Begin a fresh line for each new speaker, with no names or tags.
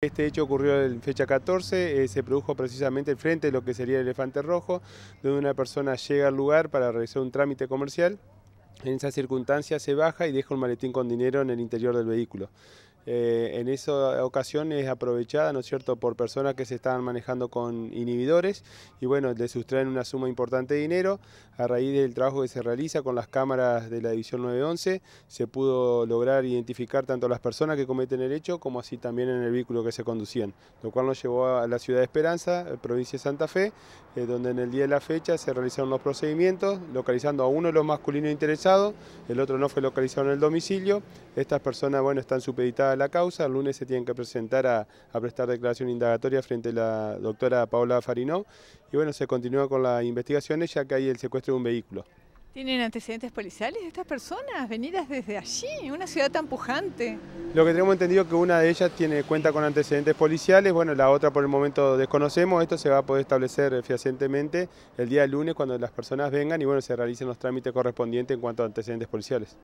Este hecho ocurrió en fecha 14, eh, se produjo precisamente frente a lo que sería el elefante rojo, donde una persona llega al lugar para realizar un trámite comercial. En esa circunstancia se baja y deja un maletín con dinero en el interior del vehículo. Eh, en esa ocasión es aprovechada, ¿no es cierto?, por personas que se estaban manejando con inhibidores y bueno, le sustraen una suma importante de dinero. A raíz del trabajo que se realiza con las cámaras de la División 911, se pudo lograr identificar tanto a las personas que cometen el hecho como así también en el vehículo que se conducían, lo cual nos llevó a la ciudad de Esperanza, eh, provincia de Santa Fe, eh, donde en el día de la fecha se realizaron los procedimientos, localizando a uno de los masculinos interesados, el otro no fue localizado en el domicilio. Estas personas, bueno, están supeditadas la causa. El lunes se tienen que presentar a, prestar declaración indagatoria frente a la doctora Paula Farinó. Y bueno, se continúa con las investigaciones ya que hay el secuestro de un vehículo.
¿Tienen antecedentes policiales estas personas venidas desde allí, una ciudad tan pujante?
Lo que tenemos entendido es que una de ellas tiene cuenta con antecedentes policiales, bueno, la otra por el momento desconocemos, esto se va a poder establecer fehacientemente el día de lunes cuando las personas vengan y bueno, se realicen los trámites correspondientes en cuanto a antecedentes policiales.